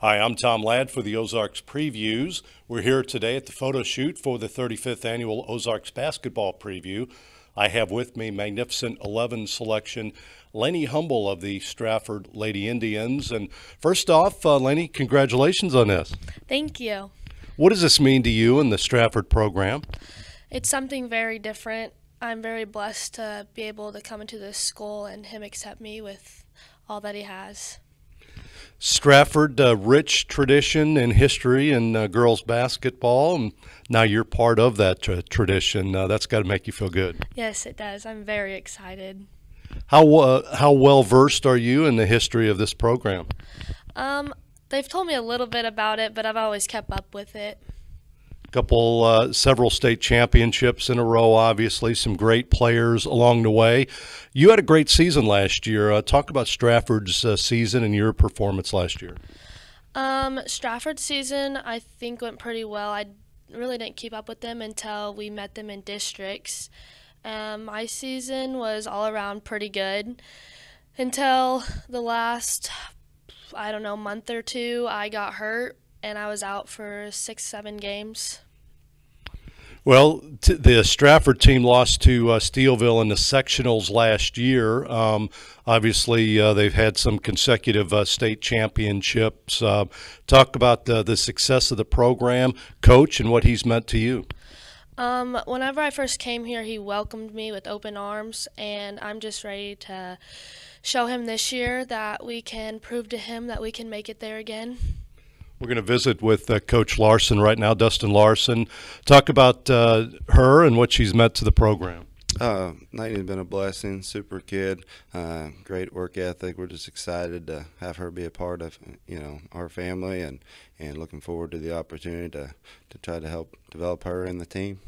Hi, I'm Tom Ladd for the Ozarks Previews. We're here today at the photo shoot for the 35th annual Ozarks Basketball Preview. I have with me Magnificent 11 selection Lenny Humble of the Stratford Lady Indians. And first off, uh, Lenny, congratulations on this. Thank you. What does this mean to you and the Stratford program? It's something very different. I'm very blessed to be able to come into this school and him accept me with all that he has. Stratford, uh, rich tradition and history in uh, girls basketball, and now you're part of that tra uh, tradition. Uh, that's got to make you feel good. Yes, it does. I'm very excited. How uh, how well versed are you in the history of this program? Um, they've told me a little bit about it, but I've always kept up with it couple uh, several state championships in a row obviously some great players along the way you had a great season last year uh, talk about strafford's uh, season and your performance last year um, strafford's season i think went pretty well i really didn't keep up with them until we met them in districts um, my season was all around pretty good until the last i don't know month or two i got hurt and I was out for six, seven games. Well, t- the Stratford team lost to uh, Steelville in the sectionals last year. Um, obviously, uh, they've had some consecutive uh, state championships. Uh, talk about the, the success of the program, coach, and what he's meant to you. Um, whenever I first came here, he welcomed me with open arms, and I'm just ready to show him this year that we can prove to him that we can make it there again. We're going to visit with uh, Coach Larson right now, Dustin Larson. Talk about uh, her and what she's meant to the program. Uh, has been a blessing, super kid, uh, great work ethic. We're just excited to have her be a part of you know our family and, and looking forward to the opportunity to, to try to help develop her and the team.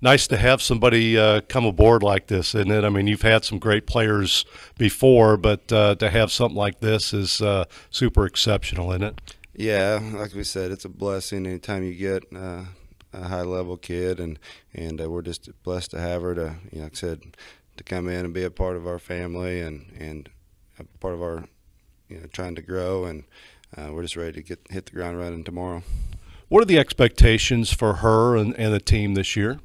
Nice to have somebody uh, come aboard like this, isn't it? I mean, you've had some great players before, but uh, to have something like this is uh, super exceptional, isn't it? Yeah, like we said, it's a blessing anytime you get uh, a high level kid, and and uh, we're just blessed to have her to, you know, like I said, to come in and be a part of our family and and part of our, you know, trying to grow, and uh, we're just ready to get hit the ground running tomorrow. What are the expectations for her and, and the team this year?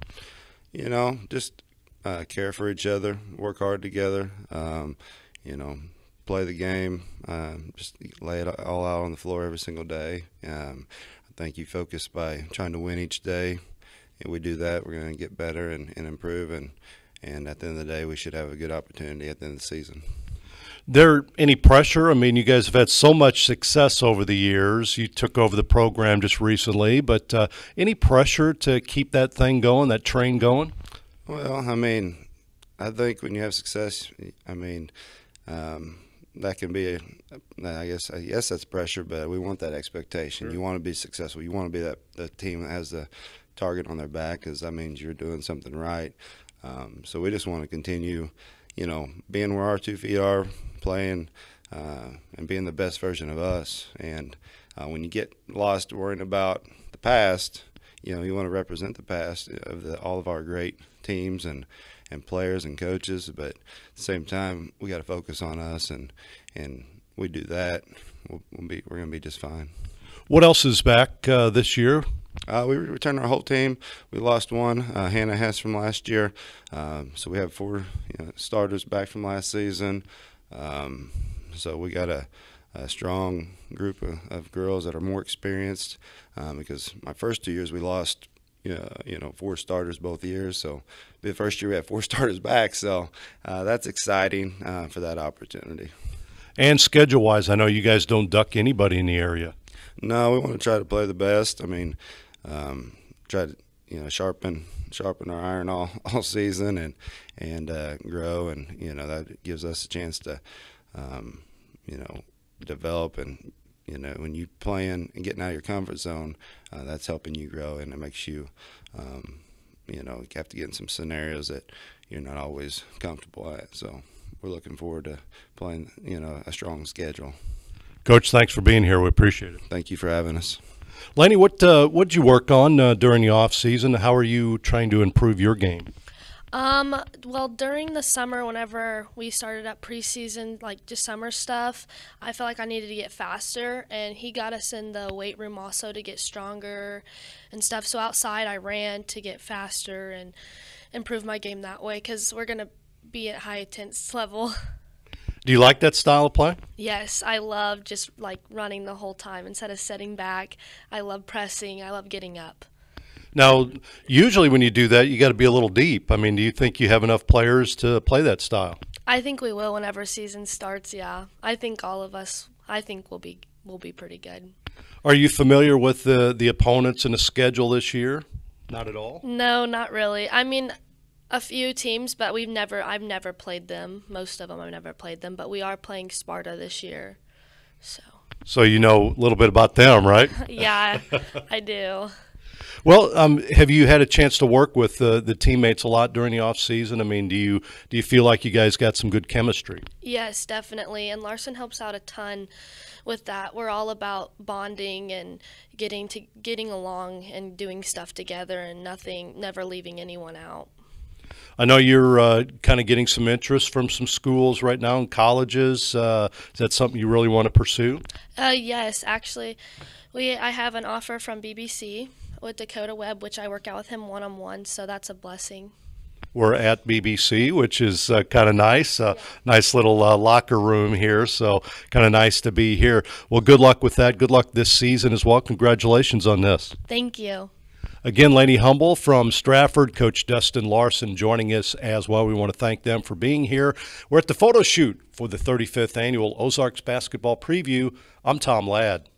You know, just uh, care for each other, work hard together. Um, you know, play the game, um, just lay it all out on the floor every single day. Um, I think you focus by trying to win each day. And we do that, we're going to get better and, and improve. And, and at the end of the day, we should have a good opportunity at the end of the season there any pressure? I mean, you guys have had so much success over the years. You took over the program just recently, but uh, any pressure to keep that thing going, that train going? Well, I mean, I think when you have success, I mean, um, that can be, I guess, I guess that's pressure, but we want that expectation. Sure. You want to be successful. You want to be that the team that has the target on their back, because that means you're doing something right. Um, so we just want to continue, you know, being where our two feet are, playing, uh, and being the best version of us. And uh, when you get lost worrying about the past, you know, you want to represent the past uh, of the, all of our great teams and and players and coaches. But at the same time, we got to focus on us, and and we do that, we'll, we'll be we're gonna be just fine. What else is back uh, this year? Uh, we returned our whole team. We lost one, uh, Hannah Hess from last year, um, so we have four you know, starters back from last season. Um, so we got a, a strong group of, of, girls that are more experienced um, because my first two years we lost you uh, know, you know four starters both years. So the first year we had four starters back. So uh, that's exciting uh, for that opportunity. And schedule wise, I know you guys don't duck anybody in the area. No, we want to try to play the best. I mean, um, try to you know sharpen sharpen our iron all, all season and and uh, grow and you know that gives us a chance to um, you know develop and you know when you play and getting out of your comfort zone uh, that's helping you grow and it makes you um, you know you have to get in some scenarios that you're not always comfortable at so we're looking forward to playing you know a strong schedule coach thanks for being here we appreciate it thank you for having us Laney, what uh, what did you work on uh, during the off season? How are you trying to improve your game? Um, well, during the summer, whenever we started up preseason, like just summer stuff, I felt like I needed to get faster, and he got us in the weight room also to get stronger and stuff. So outside, I ran to get faster and improve my game that way because we're gonna be at high intense level. Do you like that style of play? Yes, I love just like running the whole time instead of sitting back. I love pressing. I love getting up. Now, usually when you do that, you got to be a little deep. I mean, do you think you have enough players to play that style? I think we will whenever season starts. Yeah, I think all of us. I think we'll be we'll be pretty good. Are you familiar with the the opponents and the schedule this year? Not at all. No, not really. I mean, a few teams, but we've never I've never played them. Most of them I've never played them, but we are playing Sparta this year. So So you know a little bit about them, right? yeah, I do. Well, um, have you had a chance to work with uh, the teammates a lot during the off season? I mean, do you do you feel like you guys got some good chemistry? Yes, definitely. And Larson helps out a ton with that. We're all about bonding and getting to getting along and doing stuff together and nothing, never leaving anyone out. I know you're uh, kind of getting some interest from some schools right now and colleges. Uh, is that something you really want to pursue? Uh, yes, actually, we I have an offer from BBC with Dakota Webb, which I work out with him one on one. So that's a blessing. We're at BBC, which is uh, kind of nice. Uh, yeah. Nice little uh, locker room here. So kind of nice to be here. Well, good luck with that. Good luck this season as well. Congratulations on this. Thank you. Again, Laney Humble from Stratford, Coach Dustin Larson joining us as well. We want to thank them for being here. We're at the photo shoot for the 35th annual Ozarks basketball preview. I'm Tom Ladd.